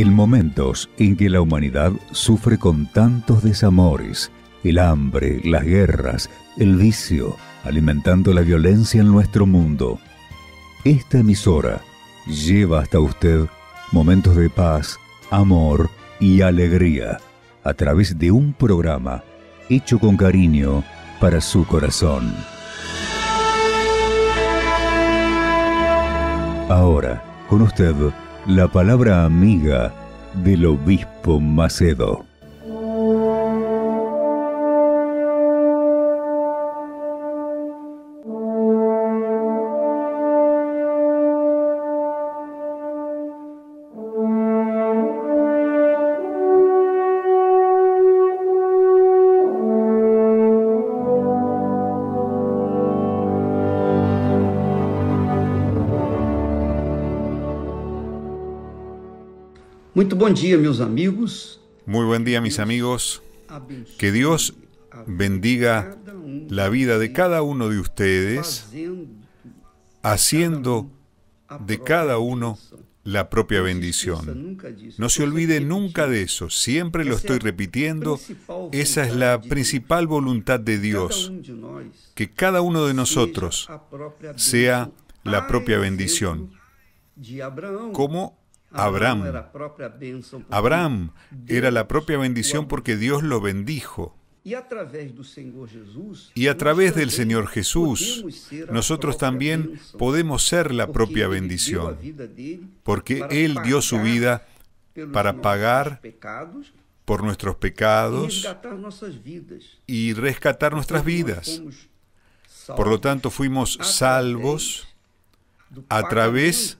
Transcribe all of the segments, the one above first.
En momentos en que la humanidad sufre con tantos desamores, el hambre, las guerras, el vicio, alimentando la violencia en nuestro mundo, esta emisora lleva hasta usted momentos de paz, amor y alegría a través de un programa hecho con cariño para su corazón. Ahora, con usted, la palabra amiga del obispo Macedo. amigos. Muy buen día, mis amigos. Que Dios bendiga um la vida de cada uno de ustedes, haciendo um de cada uno la propia bendición. No se olvide nunca de eso, siempre lo estoy repitiendo, esa es la principal voluntad de um Dios, que cada uno de nosotros sea la ah, propia bendición, como Abraham, era la propia bendición porque Dios lo bendijo. E y a través del Señor Jesús, nosotros también podemos ser la propia bendición, porque Él dio su vida para pagar por nuestros pecados e y rescatar nuestras vidas. Por lo tanto, fuimos salvos a través de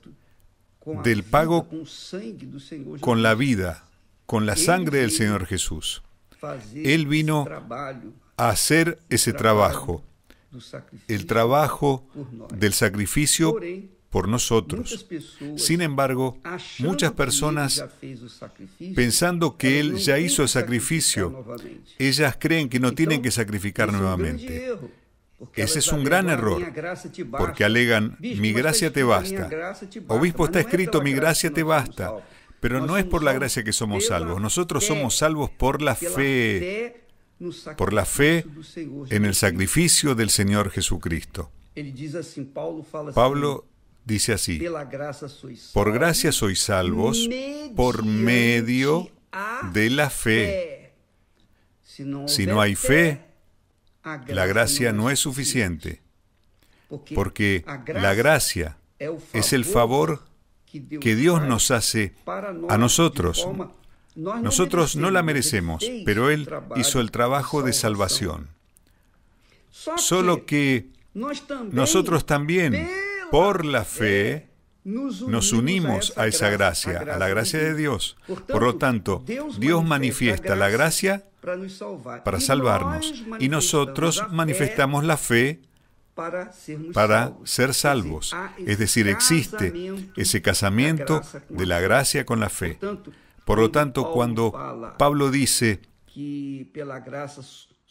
del pago con la vida, con la sangre del Señor Jesús. Él vino a hacer ese trabajo, el trabajo del sacrificio por nosotros. Sin embargo, muchas personas, pensando que Él ya hizo el sacrificio, ellas creen que no tienen que sacrificar um nuevamente. Ese es un gran error, porque alegan, mi gracia te basta. Obispo, está escrito, mi gracia te basta, pero no es por la gracia que somos salvos, nosotros somos salvos por la fe, por la fe en el sacrificio del Señor Jesucristo. Pablo dice así, por gracia sois salvos por medio de la fe. Si no hay fe, la gracia no es suficiente, porque la gracia es el favor que Dios nos hace a nosotros. Nosotros no la merecemos, pero Él hizo el trabajo de salvación. Solo que nosotros también, por la fe, nos unimos a esa gracia, a la gracia de Dios. Por lo tanto, Dios manifiesta la gracia para salvarnos y nosotros manifestamos la fe para ser salvos. Es decir, existe ese casamiento de la gracia con la fe. Por lo tanto, cuando Pablo dice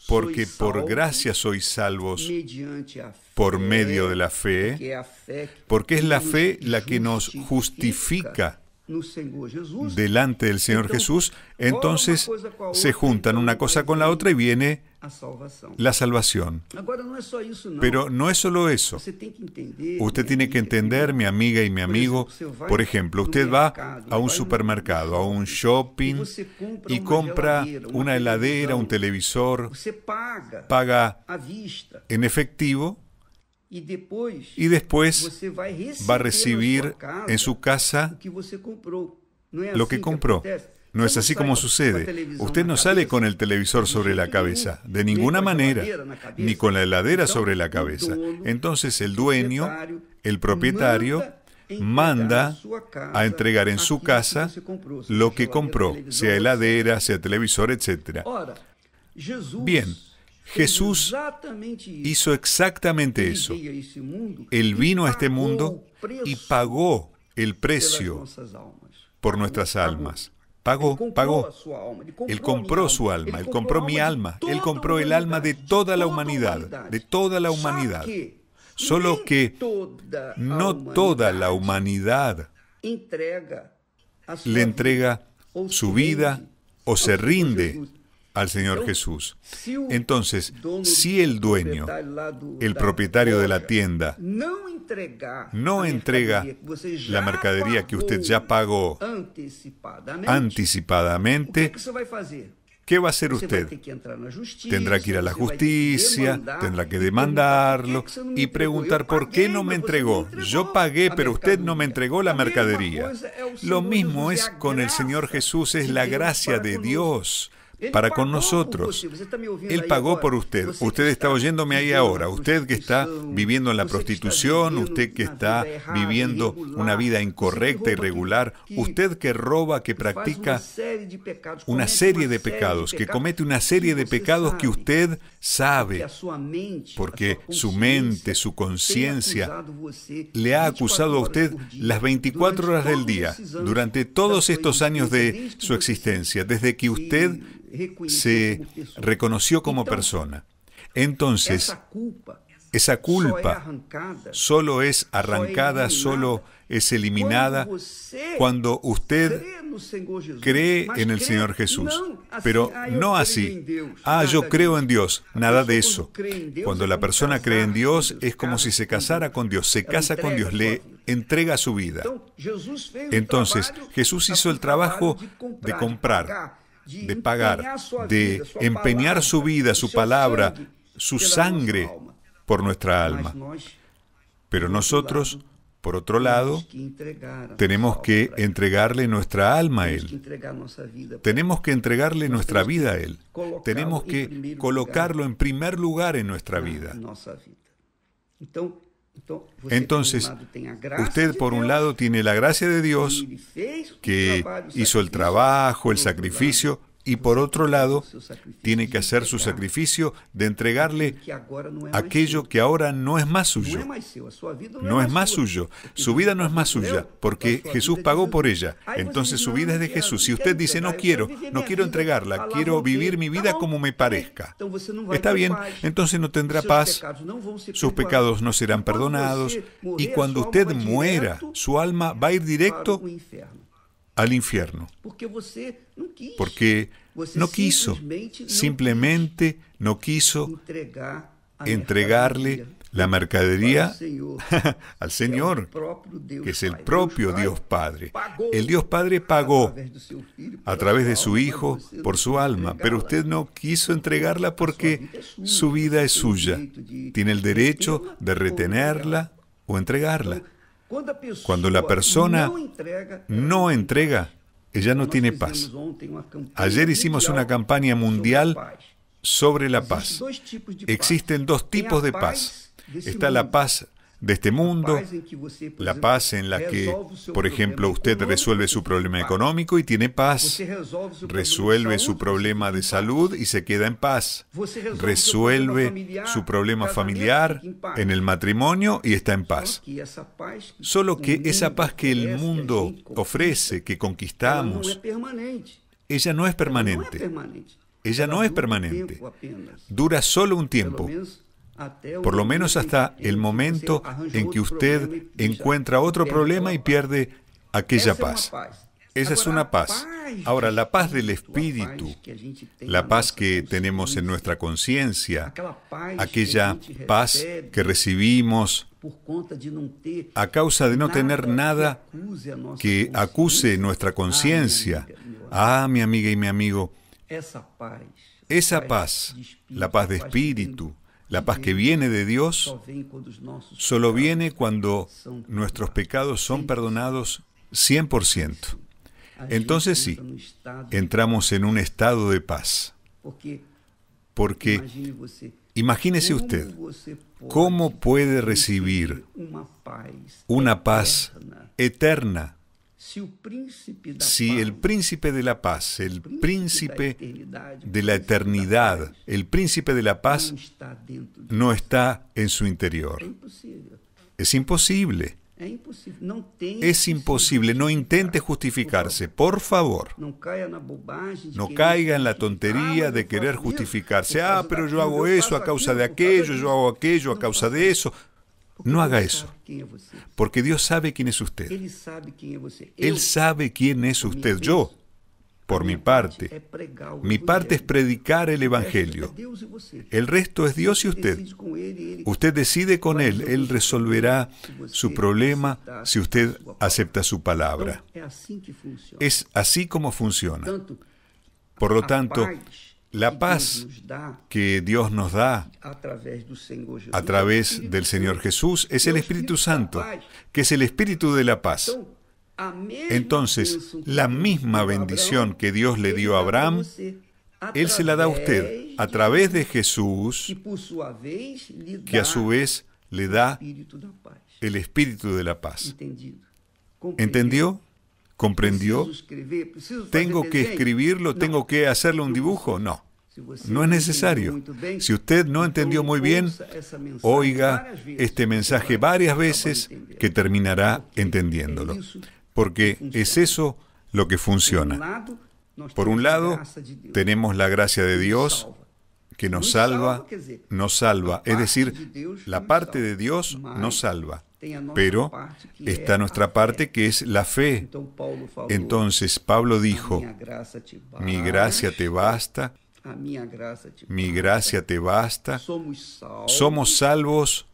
porque por gracia sois salvos por medio de la fe, porque es la fe la que nos justifica delante del Señor Jesús, entonces se juntan una cosa con la otra y viene la salvación. Pero no es solo eso. Usted tiene que entender, mi amiga y mi amigo, por ejemplo, usted va a un supermercado, a un shopping y compra una heladera, un televisor, paga en efectivo y después va a recibir en su casa em lo que compró. No es así como sucede. Usted no sale con el televisor sobre la cabeza, de ninguna manera, ni con la heladera sobre la cabeza. Entonces el dueño, el propietario, manda a entregar en su casa lo que compró, sea heladera, sea televisor, etc. Bien, Jesús hizo exactamente eso. Él vino a este mundo y pagó el precio por nuestras almas. Pagó, pagó. Él compró su alma, él compró mi alma, él compró el alma de toda la humanidad, de toda la humanidad. Solo que no toda la humanidad le entrega su vida o se rinde al Señor Jesús. Entonces, si el dueño, el propietario de la tienda, no entrega la mercadería que usted ya pagó anticipadamente, ¿Qué va a hacer usted? Tendrá que ir a la justicia, tendrá que e demandarlo y preguntar por qué no me entregó. Yo pagué, pero usted no me entregó la mercadería. Lo mismo es con el Señor Jesús, es la gracia de Dios para con nosotros. Él pagó por usted. Usted está oyéndome ahí ahora. Usted que está viviendo en la prostitución, usted que está viviendo una vida incorrecta, irregular, usted que roba, que practica una serie de pecados, que comete una e serie de pecados que usted sabe, porque su mente, su conciencia le ha e acusado a usted las 24 horas del día, durante todos estos años de su existencia, desde que usted se reconoció como persona. Entonces, esa culpa solo es arrancada, solo es eliminada cuando usted cree en el Señor Jesús. Pero no así. Ah, yo creo en Dios. Nada de eso. Cuando la persona cree en Dios es como si se casara con Dios. Se casa con Dios, le entrega su vida. Entonces, Jesús hizo el trabajo de comprar de pagar, de empeñar su vida, su palabra, su sangre por nuestra alma. Pero nosotros, por otro lado, tenemos que entregarle nuestra alma a Él. Tenemos que entregarle nuestra vida a Él. Tenemos que colocarlo en primer lugar en nuestra vida. Pues, Entonces, usted por un lado tiene la gracia de Dios que hizo el trabajo, el sacrificio, y por otro lado tiene que hacer su sacrificio de entregarle aquello que ahora no es más suyo. No es más suyo. Su vida no es más suya porque Jesús pagó por ella. Entonces su vida es de Jesús. Si usted dice no quiero, no quiero entregarla, quiero vivir mi vida como me parezca. Está bien, entonces no tendrá paz, sus pecados no serán perdonados y cuando usted muera, su alma va a ir directo al infierno. Porque no quiso, simplemente no quiso entregarle la mercadería al Señor, que es el propio Dios Padre. El Dios Padre pagó a través de su Hijo por su alma, pero usted no quiso entregarla porque su vida es suya. Tiene el derecho de retenerla o entregarla. Cuando la persona no entrega, ella no tiene paz. Ayer hicimos una campaña mundial sobre la paz. Existen dos tipos de paz. Está la paz de este mundo, la paz en la que, por ejemplo, usted resuelve su problema económico y tiene paz, resuelve su problema de salud y se queda en paz, resuelve su problema familiar en el matrimonio y está en paz. Solo que esa paz que el mundo ofrece, que conquistamos, ella no es permanente. Ella no es permanente. Dura solo un tiempo, por lo menos hasta el momento en que usted encuentra otro problema y pierde aquella paz. Esa es una paz. Ahora, la paz del espíritu, la paz que tenemos en nuestra conciencia, aquella paz que recibimos a causa de no tener nada que acuse nuestra ah, conciencia. Ah, mi amiga y mi amigo, esa paz, la paz de espíritu, la paz que viene de Dios solo viene cuando nuestros pecados son perdonados 100%. Entonces sí, entramos en un estado de paz. Porque imagínese usted cómo puede recibir una paz eterna si, el príncipe de la paz, el príncipe de la eternidad, el príncipe de la paz no está en su interior. Es imposible. Es imposible, no intente justificarse, por favor. No caiga en la tontería de querer justificarse. Ah, pero yo hago eso a causa de aquello, yo hago aquello a causa de eso. No haga eso, porque Dios sabe quién es usted. Él sabe quién es usted. Yo, por mi parte, mi parte es predicar el Evangelio. El resto es Dios y usted. Usted decide con Él. Él resolverá su problema si usted acepta su palabra. Es así como funciona. Por lo tanto, la paz que Dios nos da a través del Señor Jesús es el Espíritu Santo, que es el Espíritu de la paz. Entonces, la misma bendición que Dios le dio a Abraham, Él se la da a usted a través de Jesús, que a su vez le da el Espíritu de la paz. ¿Entendió? ¿Comprendió? ¿Tengo que escribirlo? ¿Tengo que hacerle un dibujo? No. No es necesario. Si usted no entendió muy bien, oiga este mensaje varias veces que terminará entendiéndolo. Porque es eso lo que funciona. Por un lado, tenemos la gracia de Dios que nos salva, nos salva. Es decir, la parte de Dios nos salva. Pero está nuestra parte que es la fe. Entonces Pablo dijo, mi gracia te basta, mi gracia te basta, somos salvos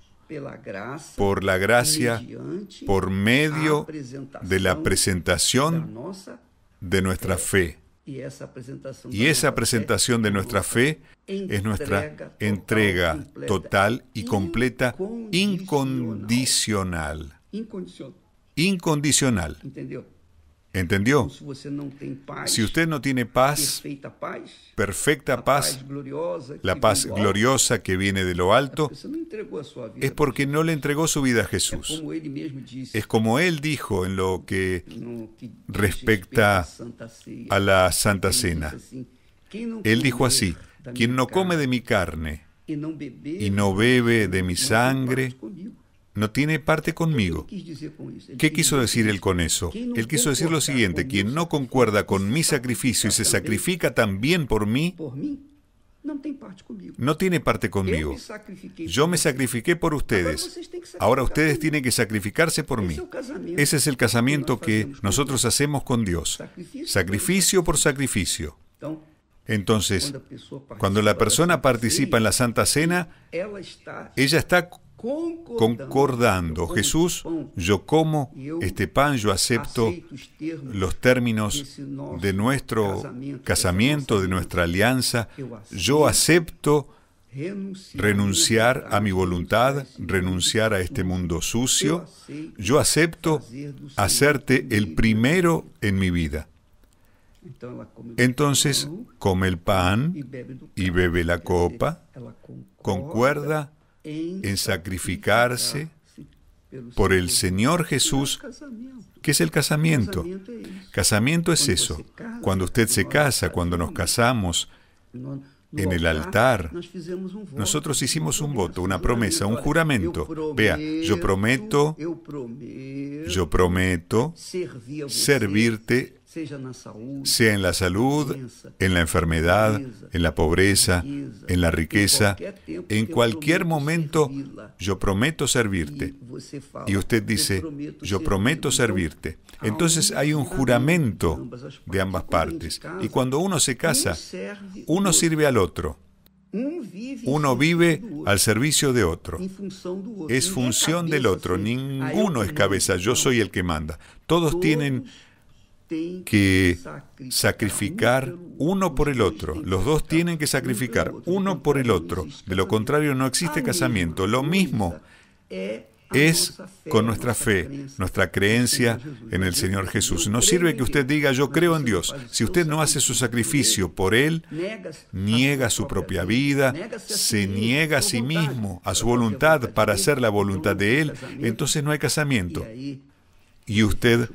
por la gracia, por medio de la presentación de nuestra fe. Y esa presentación, de nuestra fe es nuestra entrega total y completa, incondicional. Incondicional. ¿Entendió? Si usted no tiene paz, e perfecta paz, la paz gloriosa que viene de lo alto, es porque no le entregó su vida a Jesús. Es como él dijo en lo que respecta a la Santa Cena. Él dijo así, quien no come de mi carne e y no bebe de mi sangre, no tiene parte conmigo. ¿Qué quiso decir él con eso? Él quiso decir lo siguiente, quien no concuerda con mi sacrificio y se sacrifica también por mí, no tiene parte conmigo. Yo me sacrifiqué por ustedes. Ahora ustedes tienen que sacrificarse por mí. Ese es el casamiento que nosotros hacemos con Dios. Sacrificio por sacrificio. Entonces, cuando la persona participa en la Santa Cena, ella está concordando. Jesús, yo como este pan, yo acepto los términos de nuestro casamiento, de nuestra alianza, yo acepto renunciar a mi voluntad, renunciar a este mundo sucio, yo acepto hacerte el primero en mi vida. Entonces come el pan y bebe la este, copa, concuerda en sacrificarse por el Señor Jesús, que es el casamiento. Casamiento es eso. Cuando usted se casa, cuando nos casamos, en el altar, nosotros hicimos un voto, una promesa, un juramento. Vea, yo prometo, yo prometo servirte sea en la salud, en la enfermedad, en la pobreza, en la em riqueza, en cualquier momento, yo prometo e servirte. Y usted dice, yo prometo servirte. Entonces hay un juramento de ambas partes. Um y cuando uno se um casa, uno sirve al otro. Um em uno vive al servicio de otro. Em es función del otro. Ninguno es cabeza. Yo soy el que manda. Todos tienen que sacrificar uno por el otro. Los dos tienen que sacrificar uno por el otro. De lo contrario, no existe casamiento. Lo mismo es con nuestra fe, nuestra creencia en el Señor Jesús. No sirve que usted diga yo creo en Dios. Si usted no hace su sacrificio por Él, niega su propia vida, se niega a sí mismo, a su voluntad, para hacer la voluntad de Él, entonces no hay casamiento. Y usted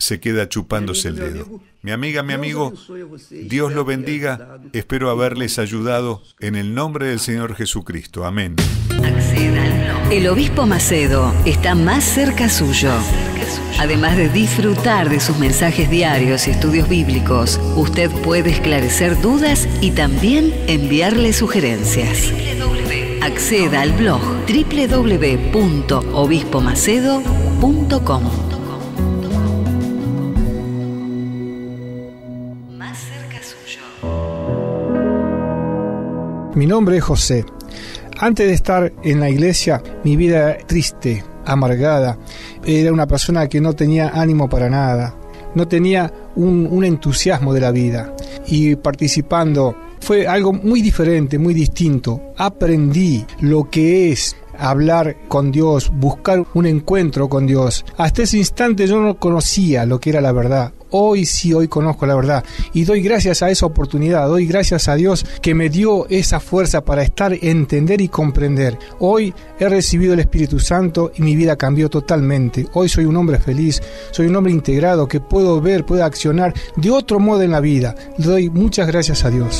se queda chupándose el dedo. Mi amiga, mi amigo, Dios lo bendiga. Espero haberles ayudado en el nombre del Señor Jesucristo. Amén. El obispo Macedo está más cerca suyo. Además de disfrutar de sus mensajes diarios y estudios bíblicos, usted puede esclarecer dudas y también enviarle sugerencias. Acceda al blog www.obispomacedo.com. Mi nombre es José. Antes de estar en la iglesia, mi vida era triste, amargada. Era una persona que no tenía ánimo para nada. No tenía un, un entusiasmo de la vida. Y participando fue algo muy diferente, muy distinto. Aprendí lo que es hablar con Dios, buscar un encuentro con Dios. Hasta ese instante yo no conocía lo que era la verdad, hoy sí, hoy conozco la verdad. Y doy gracias a esa oportunidad, doy gracias a Dios que me dio esa fuerza para estar, entender y comprender. Hoy he recibido el Espíritu Santo y mi vida cambió totalmente. Hoy soy un hombre feliz, soy un hombre integrado que puedo ver, puedo accionar de otro modo en la vida. Le doy muchas gracias a Dios.